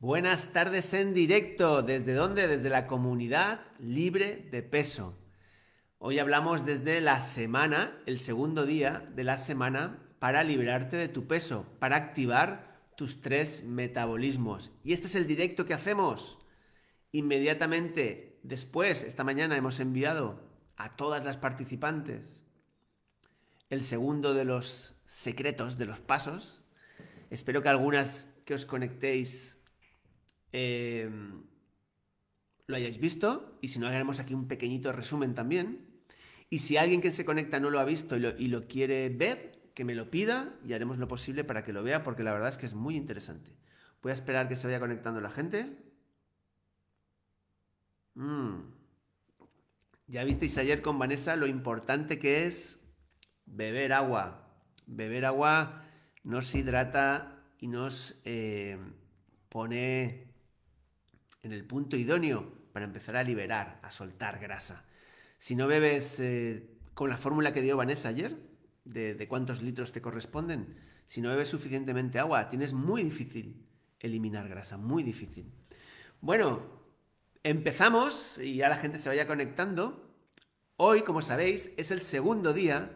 Buenas tardes en directo. ¿Desde dónde? Desde la comunidad libre de peso. Hoy hablamos desde la semana, el segundo día de la semana, para liberarte de tu peso, para activar tus tres metabolismos. Y este es el directo que hacemos. Inmediatamente después, esta mañana, hemos enviado a todas las participantes el segundo de los secretos, de los pasos Espero que algunas que os conectéis em, lo hayáis visto. Y si no, haremos aquí un pequeñito resumen también. Y si alguien que se conecta no lo ha visto y lo, quiere ver, que me lo pida y haremos lo posible para que lo vea, porque la verdad es que es muy interesante. Voy a esperar que se vaya conectando la gente. Mm. Ya visteis ayer con Vanessa lo importante que es beber agua. Beber agua nos hidrata y nos eh, pone en el punto idóneo para empezar a liberar, a soltar grasa. Si no bebes eh, con la fórmula que dio Vanessa ayer, de, de cuántos litros te corresponden, si no bebes suficientemente agua, tienes muy difícil eliminar grasa, muy difícil. Bueno, empezamos y ya la gente se vaya conectando. Hoy, como sabéis, es el segundo día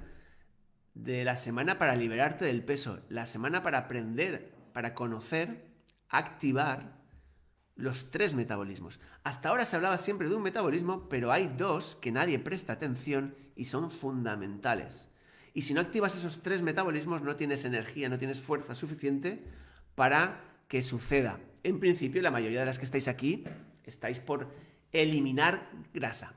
de la semana para liberarte del peso, la semana para aprender, para conocer, activar los tres metabolismos. Hasta ahora se hablaba siempre de un metabolismo, pero hay dos que nadie presta atención y son fundamentales. Y si no activas esos tres metabolismos no tienes energía, no tienes fuerza suficiente para que suceda. En principio, la mayoría de las que estáis aquí estáis por eliminar grasa.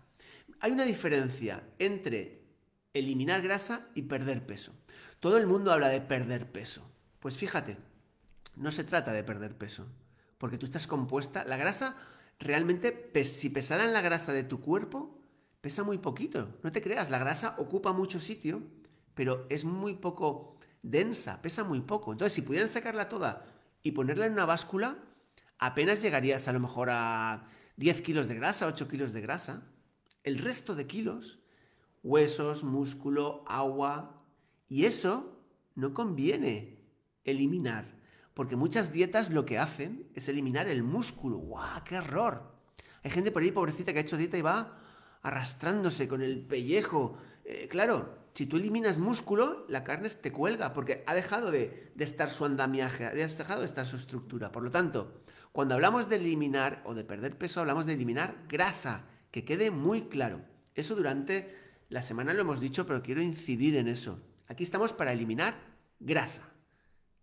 Hay una diferencia entre eliminar grasa y perder peso. Todo el mundo habla de perder peso. Pues fíjate, no se trata de perder peso, porque tú estás compuesta, la grasa realmente, si pesaran en la grasa de tu cuerpo, pesa muy poquito, no te creas, la grasa ocupa mucho sitio, pero es muy poco densa, pesa muy poco. Entonces, si pudieran sacarla toda y ponerla en una báscula, apenas llegarías a lo mejor a 10 kilos de grasa, 8 kilos de grasa. El resto de kilos huesos, músculo, agua. Y eso no conviene eliminar, porque muchas dietas lo que hacen es eliminar el músculo. ¡Guau, qué error! Hay gente por ahí, pobrecita, que ha hecho dieta y va arrastrándose con el pellejo. Eh, claro, si tú eliminas músculo, la carne te cuelga, porque ha dejado de, de, estar su andamiaje, ha dejado de estar su estructura. Por lo tanto, cuando hablamos de eliminar o de perder peso, hablamos de eliminar grasa, que quede muy claro. Eso durante la semana lo hemos dicho, pero quiero incidir en eso. Aquí estamos para eliminar grasa,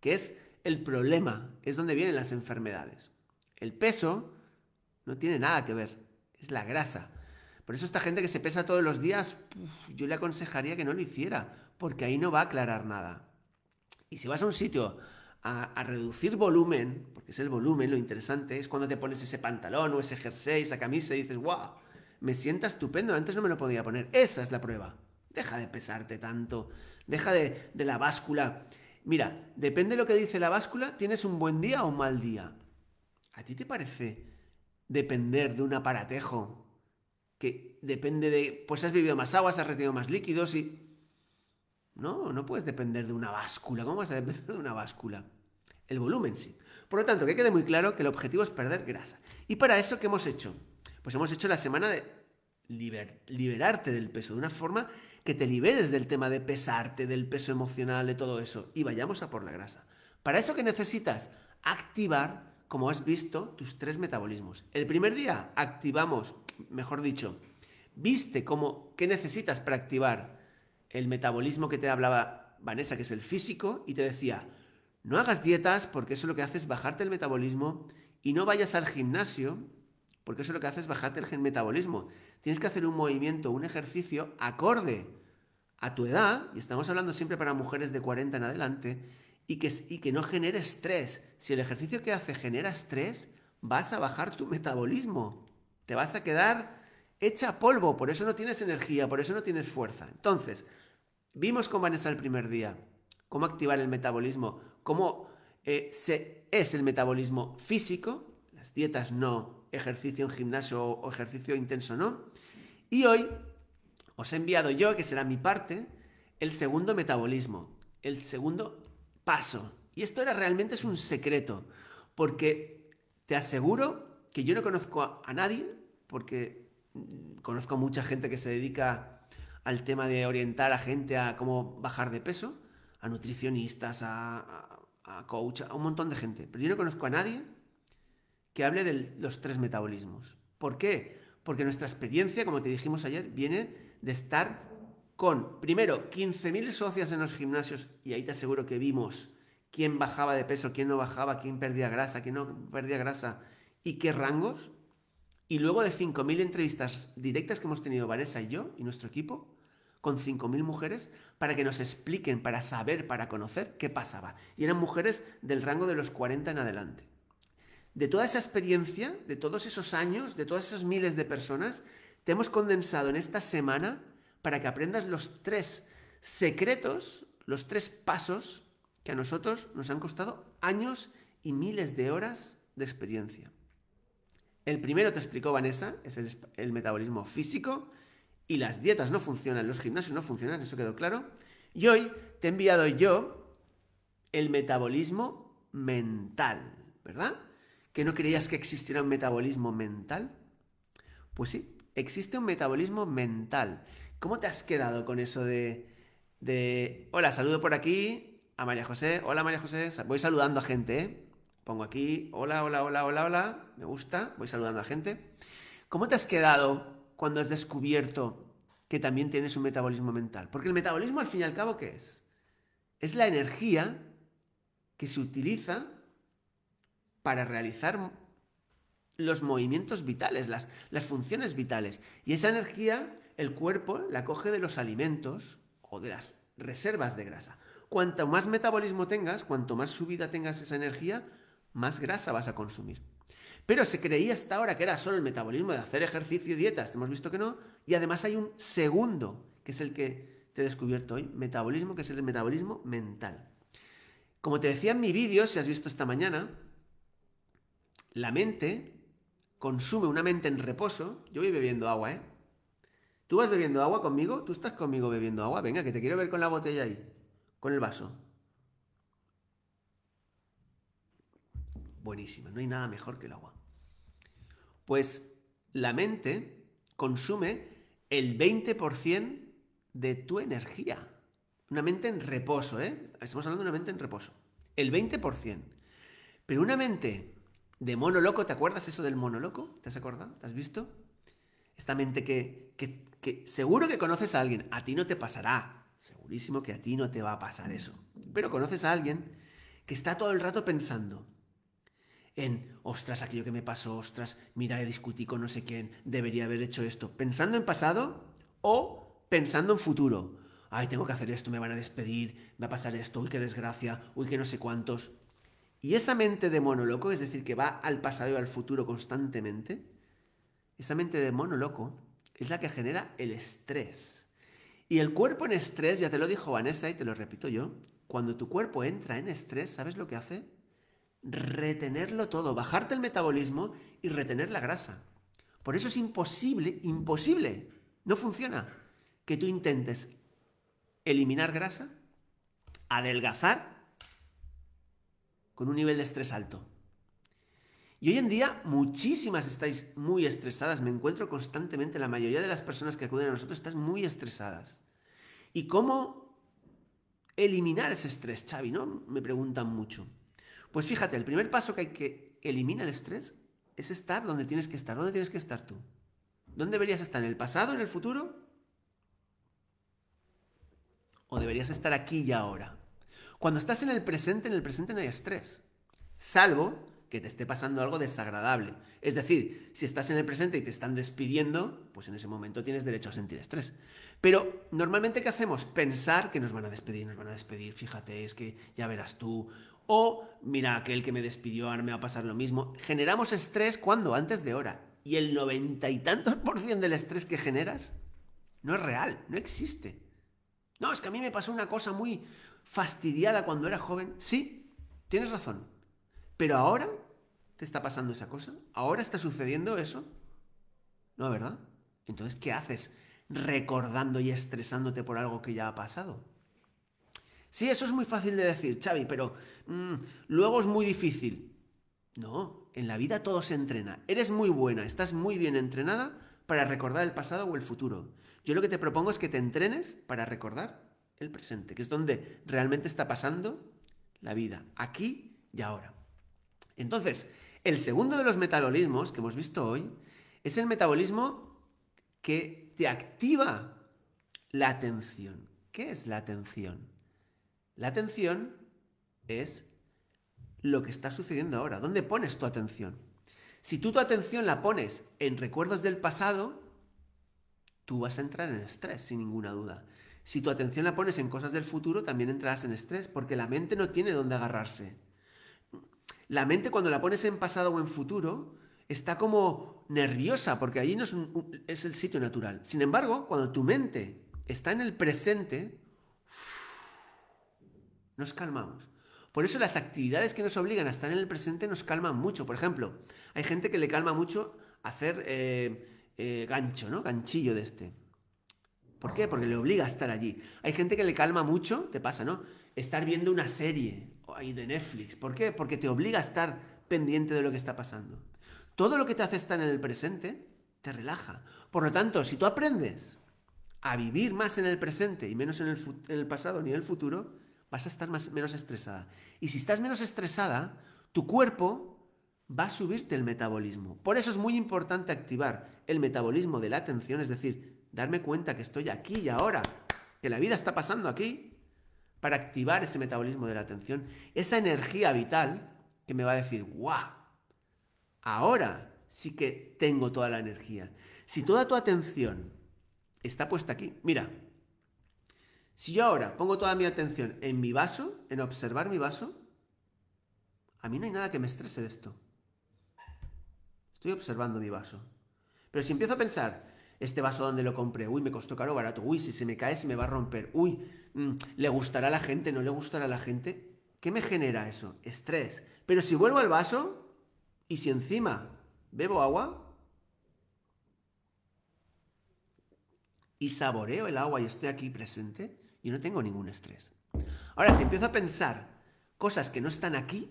que es el problema, es donde vienen las enfermedades. El peso no tiene nada que ver, es la grasa. Por eso esta gente que se pesa todos los días, yo le aconsejaría que no lo hiciera, porque ahí no va a aclarar nada. Y si vas a un sitio a, a, reducir volumen, porque es el volumen lo interesante, es cuando te pones ese pantalón o ese jersey, esa camisa y dices, wow, me sienta estupendo, antes no me lo podía poner. Esa es la prueba. Deja de pesarte tanto, deja de, la báscula. Mira, depende de lo que dice la báscula, tienes un buen día o un mal día. ¿A ti te parece depender de un aparatejo que depende de, pues has vivido más agua, has retenido más líquidos y... No, no puedes depender de una báscula. ¿Cómo vas a depender de una báscula? El volumen sí. Por lo tanto, que quede muy claro que el objetivo es perder grasa. Y para eso, ¿qué hemos hecho? Pues hemos hecho la semana de liberarte del peso, de una forma que te liberes del tema de pesarte, del peso emocional, de todo eso, y vayamos a por la grasa. Para eso que necesitas activar, como has visto, tus tres metabolismos. El primer día activamos, mejor dicho, viste cómo qué necesitas para activar el metabolismo que te hablaba Vanessa, que es el físico, y te decía, no hagas dietas porque eso lo que hace es bajarte el metabolismo y no vayas al gimnasio porque eso lo que hace es bajarte el metabolismo. Tienes que hacer un movimiento, un ejercicio acorde a tu edad, y estamos hablando siempre para mujeres de 40 en adelante, y que, y que no genere estrés. Si el ejercicio que hace genera estrés, vas a bajar tu metabolismo. Te vas a quedar hecha polvo, por eso no tienes energía, por eso no tienes fuerza. Entonces, vimos con Vanessa el primer día cómo activar el metabolismo, cómo eh, se, es el metabolismo físico, las dietas no ejercicio en gimnasio o ejercicio intenso no. Y hoy os he enviado yo, que será mi parte, el segundo metabolismo, el segundo paso. Y esto era realmente es un secreto, porque te aseguro que yo no conozco a, nadie, porque mm, conozco a mucha gente que se dedica al tema de orientar a gente a cómo bajar de peso, a nutricionistas, a coach, a un montón de gente. Pero yo no conozco a nadie que hable de los tres metabolismos. ¿Por qué? Porque nuestra experiencia, como te dijimos ayer, viene de estar con, primero, 15.000 socias en los gimnasios, y ahí te aseguro que vimos quién bajaba de peso, quién no bajaba, quién perdía grasa, quién no perdía grasa y qué rangos. Y luego de 5.000 entrevistas directas que hemos tenido Vanessa y yo y nuestro equipo, con 5.000 mujeres, para que nos expliquen, para saber, para conocer qué pasaba. Y eran mujeres del rango de los 40 en adelante de toda esa experiencia, de todos esos años, de todas esas miles de personas, te hemos condensado en esta semana para que aprendas los tres secretos, los tres pasos que a nosotros nos han costado años y miles de horas de experiencia. El primero te explicó Vanessa, es el, metabolismo físico, y las dietas no funcionan, los gimnasios no funcionan, eso quedó claro. Y hoy te he enviado yo el metabolismo mental, ¿verdad? que no creías que existiera un metabolismo mental? Pues sí, existe un metabolismo mental. ¿Cómo te has quedado con eso de, de hola, saludo por aquí a María José, hola María José, voy saludando a gente, ¿eh? pongo aquí, hola, hola, hola, hola, hola, me gusta, voy saludando a gente. ¿Cómo te has quedado cuando has descubierto que también tienes un metabolismo mental? Porque el metabolismo al fin y al cabo, ¿qué es? Es la energía que se utiliza para realizar los movimientos vitales, las, funciones vitales. Y esa energía el cuerpo la coge de los alimentos o de las reservas de grasa. Cuanto más metabolismo tengas, cuanto más subida tengas esa energía, más grasa vas a consumir. Pero se creía hasta ahora que era solo el metabolismo de hacer ejercicio y dietas. Hemos visto que no. Y además hay un segundo, que es el que te he descubierto hoy, metabolismo, que es el metabolismo mental. Como te decía en mi vídeo, si has visto esta mañana, la mente consume una mente en reposo. Yo voy bebiendo agua, ¿eh? ¿Tú vas bebiendo agua conmigo? ¿Tú estás conmigo bebiendo agua? Venga, que te quiero ver con la botella ahí, con el vaso. Buenísimo, no hay nada mejor que el agua. Pues la mente consume el 20% de tu energía. Una mente en reposo, ¿eh? Estamos hablando de una mente en reposo. El 20%. Pero una mente de Mono Loco, ¿te acuerdas eso del Mono Loco? ¿Te has acordado? ¿Te has visto? Esta mente que, seguro que conoces a alguien, a ti no te pasará, segurísimo que a ti no te va a pasar eso, pero conoces a alguien que está todo el rato pensando, en, ostras, aquello que me pasó, ostras, mira, discutí con no sé quién, debería haber hecho esto, pensando en pasado o pensando en futuro. Ay, tengo que hacer esto, me van a despedir, va a pasar esto, uy, qué desgracia, uy, qué no sé cuántos. Y esa mente de mono es decir, que va al pasado y al futuro constantemente, esa mente de mono es la que genera el estrés. Y el cuerpo en estrés, ya te lo dijo Vanessa y te lo repito yo, cuando tu cuerpo entra en estrés, ¿sabes lo que hace? Retenerlo todo, bajarte el metabolismo y retener la grasa. Por eso es imposible, imposible, no funciona que tú intentes eliminar grasa, adelgazar con un nivel de estrés alto. Y hoy en día muchísimas estáis muy estresadas, me encuentro constantemente, la mayoría de las personas que acuden a nosotros están muy estresadas. ¿Y cómo eliminar ese estrés, Xavi? ¿no? Me preguntan mucho. Pues fíjate, el primer paso que hay que eliminar el estrés es estar donde tienes que estar. ¿Dónde tienes que estar tú? ¿Dónde deberías estar? ¿En el pasado? ¿En el futuro? ¿O deberías estar aquí y ahora? Cuando estás en el presente, en el presente no hay estrés, salvo que te esté pasando algo desagradable. Es decir, si estás en el presente y te están despidiendo, pues en ese momento tienes derecho a sentir estrés. Pero normalmente ¿qué hacemos? Pensar que nos van a despedir, nos van a despedir, fíjate, es que ya verás tú. O mira, aquel que me despidió ahora me va a pasar lo mismo. Generamos estrés cuando antes de hora. Y el noventa y tantos por ciento del estrés que generas no es real, no existe. No, es que a mí me pasó una cosa muy, fastidiada cuando era joven? Sí, tienes razón. Pero ahora te está pasando esa cosa. Ahora está sucediendo eso. ¿No, verdad? Entonces, ¿qué haces recordando y estresándote por algo que ya ha pasado? Sí, eso es muy fácil de decir, Xavi, pero mm, luego es muy difícil. No, en la vida todo se entrena. Eres muy buena, estás muy bien entrenada para recordar el pasado o el futuro. Yo lo que te propongo es que te entrenes para recordar el presente, que es donde realmente está pasando la vida, aquí y ahora. Entonces, el segundo de los metabolismos que hemos visto hoy es el metabolismo que te activa la atención. ¿Qué es la atención? La atención es lo que está sucediendo ahora. ¿Dónde pones tu atención? Si tú tu atención la pones en recuerdos del pasado, tú vas a entrar en estrés, sin ninguna duda. Si tu atención la pones en cosas del futuro, también entrarás en estrés, porque la mente no tiene dónde agarrarse. La mente cuando la pones en pasado o en futuro, está como nerviosa, porque allí no es, el sitio natural. Sin embargo, cuando tu mente está en el presente, nos calmamos. Por eso las actividades que nos obligan a estar en el presente nos calman mucho. Por ejemplo, hay gente que le calma mucho hacer eh, eh, gancho, ¿no? Ganchillo de este. ¿Por qué? Porque le obliga a estar allí. Hay gente que le calma mucho, te pasa, ¿no? Estar viendo una serie de Netflix. ¿Por qué? Porque te obliga a estar pendiente de lo que está pasando. Todo lo que te hace estar en el presente te relaja. Por lo tanto, si tú aprendes a vivir más en el presente y menos en el, pasado ni en el futuro, vas a estar menos estresada. Y si estás menos estresada, tu cuerpo va a subirte el metabolismo. Por eso es muy importante activar el metabolismo de la atención, es decir, darme cuenta que estoy aquí y ahora, que la vida está pasando aquí, para activar ese metabolismo de la atención, esa energía vital que me va a decir, ¡guau! Ahora sí que tengo toda la energía. Si toda tu atención está puesta aquí, mira, si yo ahora pongo toda mi atención en mi vaso, en observar mi vaso, a mí no hay nada que me estrese de esto. Estoy observando mi vaso. Pero si empiezo a pensar, este vaso donde lo compré, uy, me costó caro barato, uy, si se me cae se me va a romper, uy, mm, ¿le gustará a la gente? ¿No le gustará a la gente? ¿Qué me genera eso? Estrés. Pero si vuelvo al vaso y si encima bebo agua y saboreo el agua y estoy aquí presente, yo no tengo ningún estrés. Ahora, si empiezo a pensar cosas que no están aquí,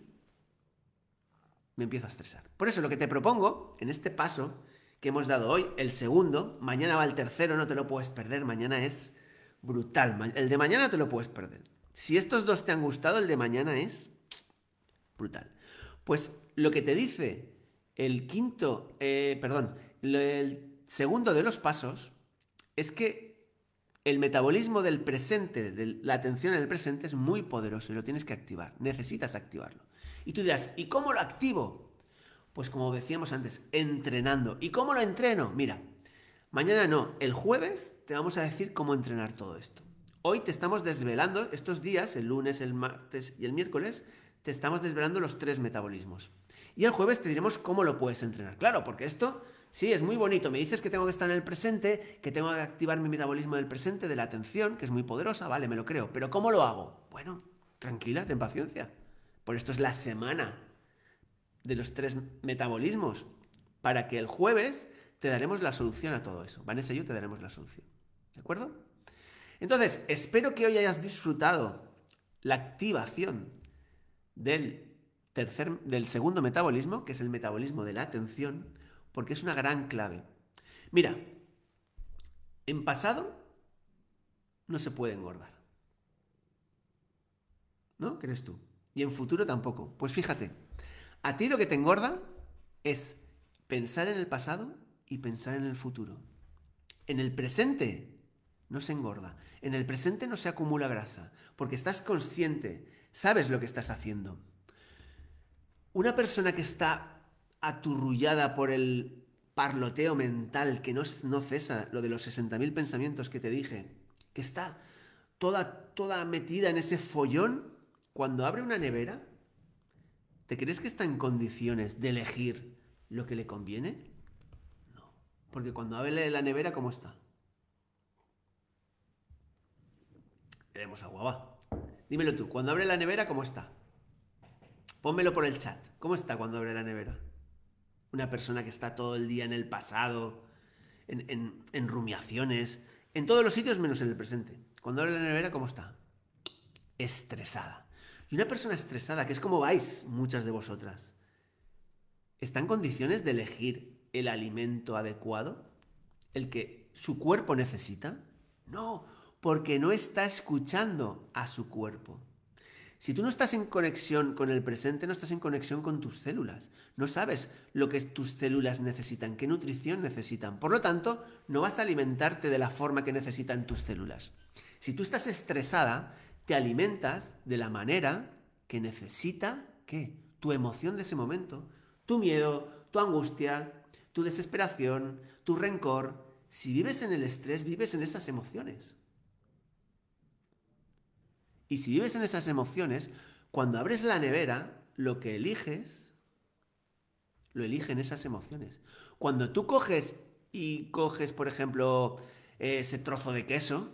me empiezo a estresar. Por eso lo que te propongo en este paso que hemos dado hoy, el segundo, mañana va el tercero, no te lo puedes perder, mañana es brutal, el de mañana te lo puedes perder. Si estos dos te han gustado, el de mañana es brutal. Pues lo que te dice el quinto, eh, perdón, el segundo de los pasos es que el metabolismo del presente, de la atención en el presente es muy poderoso y lo tienes que activar, necesitas activarlo. Y tú dirás, ¿y cómo lo activo? Pues como decíamos antes, entrenando. ¿Y cómo lo entreno? Mira, mañana no, el jueves te vamos a decir cómo entrenar todo esto. Hoy te estamos desvelando, estos días, el lunes, el martes y el miércoles, te estamos desvelando los tres metabolismos. Y el jueves te diremos cómo lo puedes entrenar. Claro, porque esto sí es muy bonito. Me dices que tengo que estar en el presente, que tengo que activar mi metabolismo del presente, de la atención, que es muy poderosa, vale, me lo creo. Pero ¿cómo lo hago? Bueno, tranquila, ten paciencia. Por esto es la semana de los tres metabolismos, para que el jueves te daremos la solución a todo eso. Vanessa y yo te daremos la solución. ¿De acuerdo? Entonces, espero que hoy hayas disfrutado la activación del, del segundo metabolismo, que es el metabolismo de la atención, porque es una gran clave. Mira, en pasado no se puede engordar. ¿No? ¿Crees tú? Y en futuro tampoco. Pues fíjate, a ti lo que te engorda es pensar en el pasado y pensar en el futuro. En el presente no se engorda, en el presente no se acumula grasa, porque estás consciente, sabes lo que estás haciendo. Una persona que está aturrullada por el parloteo mental que no, no cesa, lo de los 60.000 pensamientos que te dije, que está toda, toda metida en ese follón, cuando abre una nevera, ¿Te crees que está en condiciones de elegir lo que le conviene? No. Porque cuando abre la nevera, ¿cómo está? Tenemos demos agua, Dímelo tú, cuando abre la nevera, ¿cómo está? Pónmelo por el chat. ¿Cómo está cuando abre la nevera? Una persona que está todo el día en el pasado, en, en rumiaciones, en todos los sitios menos en el presente. Cuando abre la nevera, ¿cómo está? Estresada y una persona estresada, que es como vais muchas de vosotras, ¿está en condiciones de elegir el alimento adecuado? ¿El que su cuerpo necesita? No, porque no está escuchando a su cuerpo. Si tú no estás en conexión con el presente, no estás en conexión con tus células. No sabes lo que tus células necesitan, qué nutrición necesitan. Por lo tanto, no vas a alimentarte de la forma que necesitan tus células. Si tú estás estresada, te alimentas de la manera que necesita, ¿qué? Tu emoción de ese momento, tu miedo, tu angustia, tu desesperación, tu rencor. Si vives en el estrés, vives en esas emociones. Y si vives en esas emociones, cuando abres la nevera, lo que eliges, lo eligen esas emociones. Cuando tú coges y coges, por ejemplo, ese trozo de queso,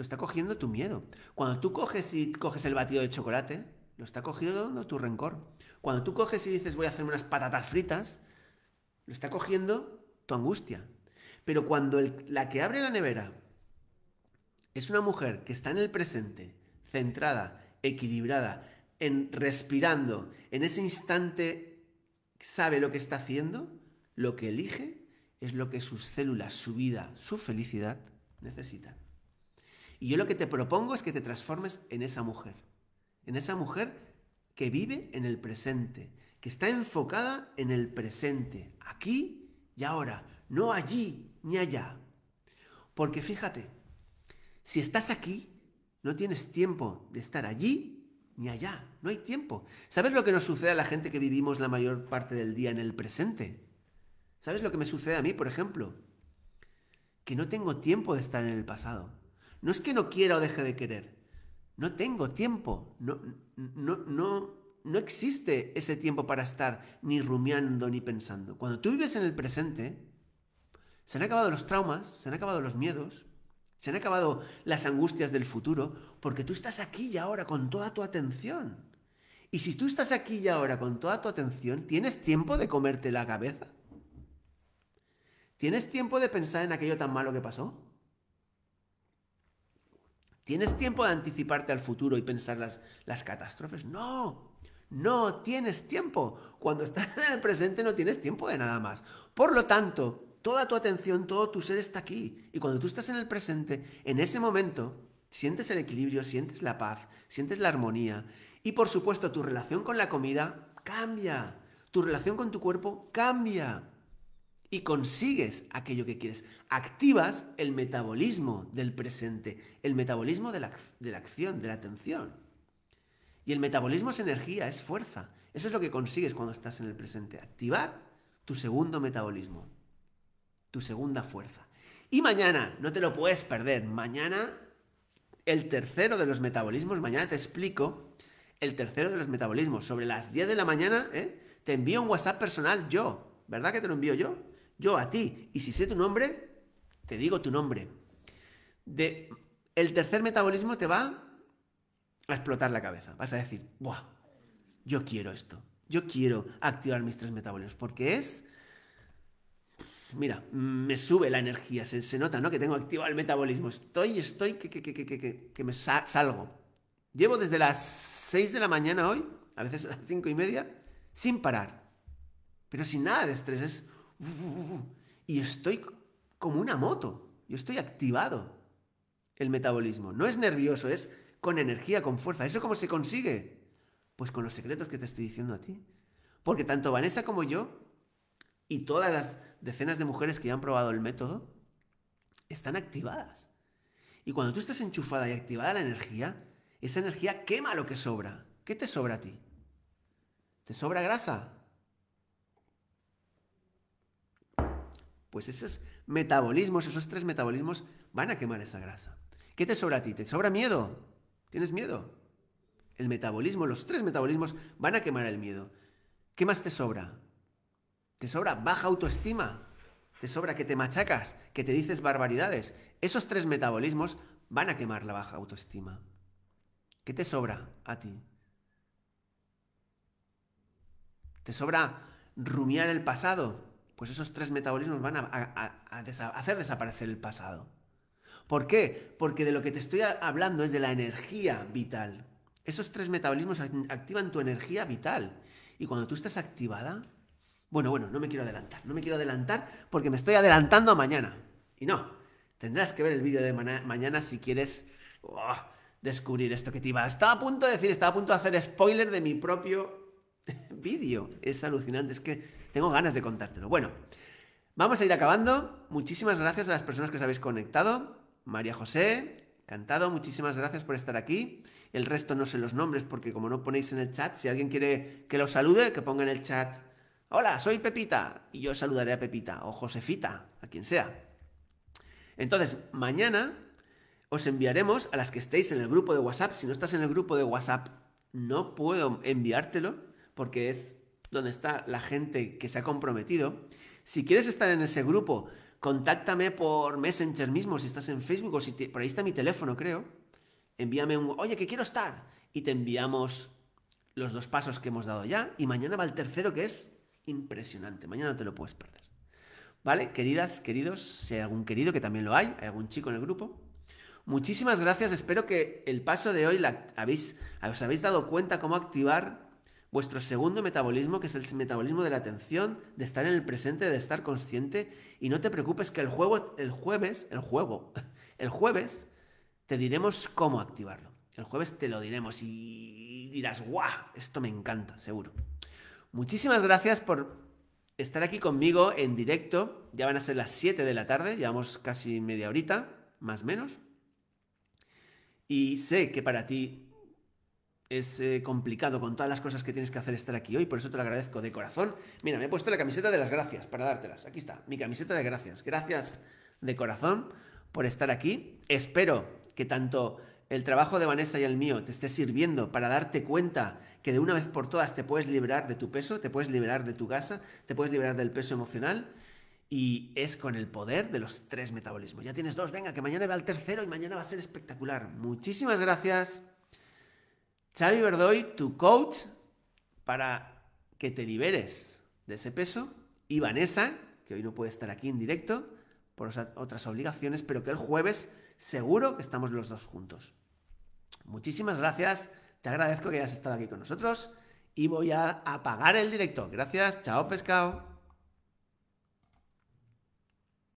lo está cogiendo tu miedo. Cuando tú coges y coges el batido de chocolate, lo está cogiendo tu rencor. Cuando tú coges y dices voy a hacerme unas patatas fritas, lo está cogiendo tu angustia. Pero cuando la que abre la nevera es una mujer que está en el presente, centrada, equilibrada, en respirando, en ese instante sabe lo que está haciendo, lo que elige es lo que sus células, su vida, su felicidad necesitan. Y yo lo que te propongo es que te transformes en esa mujer, en esa mujer que vive en el presente, que está enfocada en el presente, aquí y ahora, no allí ni allá. Porque fíjate, si estás aquí, no tienes tiempo de estar allí ni allá, no hay tiempo. ¿Sabes lo que nos sucede a la gente que vivimos la mayor parte del día en el presente? ¿Sabes lo que me sucede a mí, por ejemplo? Que no tengo tiempo de estar en el pasado. No es que no quiera o deje de querer. No tengo tiempo. No, no, no, no existe ese tiempo para estar ni rumiando ni pensando. Cuando tú vives en el presente, se han acabado los traumas, se han acabado los miedos, se han acabado las angustias del futuro, porque tú estás aquí y ahora con toda tu atención. Y si tú estás aquí y ahora con toda tu atención, ¿tienes tiempo de comerte la cabeza? ¿Tienes tiempo de pensar en aquello tan malo que pasó? ¿Tienes tiempo de anticiparte al futuro y pensar las, las catástrofes? No, no tienes tiempo. Cuando estás en el presente no tienes tiempo de nada más. Por lo tanto, toda tu atención, todo tu ser está aquí. Y cuando tú estás en el presente, en ese momento, sientes el equilibrio, sientes la paz, sientes la armonía. Y por supuesto, tu relación con la comida cambia. Tu relación con tu cuerpo cambia y consigues aquello que quieres. Activas el metabolismo del presente, el metabolismo de la, acción, de la atención. Y el metabolismo es energía, es fuerza. Eso es lo que consigues cuando estás en el presente. Activar tu segundo metabolismo, tu segunda fuerza. Y mañana, no te lo puedes perder, mañana el tercero de los metabolismos, mañana te explico el tercero de los metabolismos. Sobre las 10 de la mañana, ¿eh? te envío un WhatsApp personal yo. ¿Verdad que te lo envío yo? yo a ti. Y si sé tu nombre, te digo tu nombre. De, el tercer metabolismo te va a explotar la cabeza. Vas a decir, ¡buah! Yo quiero esto. Yo quiero activar mis tres metabolismos porque es. Mira, me sube la energía, se, nota, ¿no? Que tengo activado el metabolismo. Estoy, estoy, que, que, que, que me salgo. Llevo desde las 6 de la mañana hoy, a veces a las cinco y media, sin parar. Pero sin nada de estrés. Es y estoy como una moto, yo estoy activado el metabolismo. No es nervioso, es con energía, con fuerza. ¿Eso cómo se consigue? Pues con los secretos que te estoy diciendo a ti. Porque tanto Vanessa como yo y todas las decenas de mujeres que ya han probado el método están activadas. Y cuando tú estás enchufada y activada la energía, esa energía quema lo que sobra. ¿Qué te sobra a ti? ¿Te sobra grasa? Pues esos metabolismos, esos tres metabolismos van a quemar esa grasa. ¿Qué te sobra a ti? ¿Te sobra miedo? ¿Tienes miedo? El metabolismo, los tres metabolismos van a quemar el miedo. ¿Qué más te sobra? Te sobra baja autoestima. Te sobra que te machacas, que te dices barbaridades. Esos tres metabolismos van a quemar la baja autoestima. ¿Qué te sobra a ti? ¿Te sobra rumiar el pasado? pues esos tres metabolismos van a, hacer desaparecer el pasado. ¿Por qué? Porque de lo que te estoy hablando es de la energía vital. Esos tres metabolismos activan tu energía vital. Y cuando tú estás activada, bueno, bueno, no me quiero adelantar, no me quiero adelantar porque me estoy adelantando a mañana. Y no, tendrás que ver el vídeo de mañana si quieres oh, descubrir esto que te iba. Estaba a punto de decir, estaba a punto de hacer spoiler de mi propio vídeo. Es alucinante, es que tengo ganas de contártelo. Bueno, vamos a ir acabando. Muchísimas gracias a las personas que os habéis conectado. María José, encantado. muchísimas gracias por estar aquí. El resto no sé los nombres porque como no ponéis en el chat, si alguien quiere que los salude, que ponga en el chat, hola, soy Pepita, y yo saludaré a Pepita o Josefita, a quien sea. Entonces, mañana os enviaremos a las que estéis en el grupo de WhatsApp. Si no estás en el grupo de WhatsApp, no puedo enviártelo porque es donde está la gente que se ha comprometido. Si quieres estar en ese grupo, contáctame por Messenger mismo, si estás en Facebook o si por ahí está mi teléfono, creo. Envíame un, oye, que quiero estar. Y te enviamos los dos pasos que hemos dado ya. Y mañana va el tercero, que es impresionante. Mañana no te lo puedes perder. ¿Vale? Queridas, queridos, si hay algún querido, que también lo hay, hay algún chico en el grupo. Muchísimas gracias, espero que el paso de hoy la, habéis, os habéis dado cuenta cómo activar vuestro segundo metabolismo, que es el metabolismo de la atención, de estar en el presente, de estar consciente. Y no te preocupes que el, juego, el jueves, el juego, el jueves te diremos cómo activarlo. El jueves te lo diremos y dirás, ¡guau! Esto me encanta, seguro. Muchísimas gracias por estar aquí conmigo en directo. Ya van a ser las 7 de la tarde, llevamos casi media horita, más o menos. Y sé que para ti es eh, complicado con todas las cosas que tienes que hacer estar aquí hoy, por eso te lo agradezco de corazón. Mira, me he puesto la camiseta de las gracias para dártelas. Aquí está, mi camiseta de gracias. Gracias de corazón por estar aquí. Espero que tanto el trabajo de Vanessa y el mío te esté sirviendo para darte cuenta que de una vez por todas te puedes liberar de tu peso, te puedes liberar de tu gasa, te puedes liberar del peso emocional. Y es con el poder de los tres metabolismos. Ya tienes dos, venga, que mañana va el tercero y mañana va a ser espectacular. Muchísimas gracias. Xavi Verdoy, tu coach, para que te liberes de ese peso. Y Vanessa, que hoy no puede estar aquí en directo por otras obligaciones, pero que el jueves seguro que estamos los dos juntos. Muchísimas gracias, te agradezco que hayas estado aquí con nosotros y voy a apagar el directo. Gracias, chao pescado.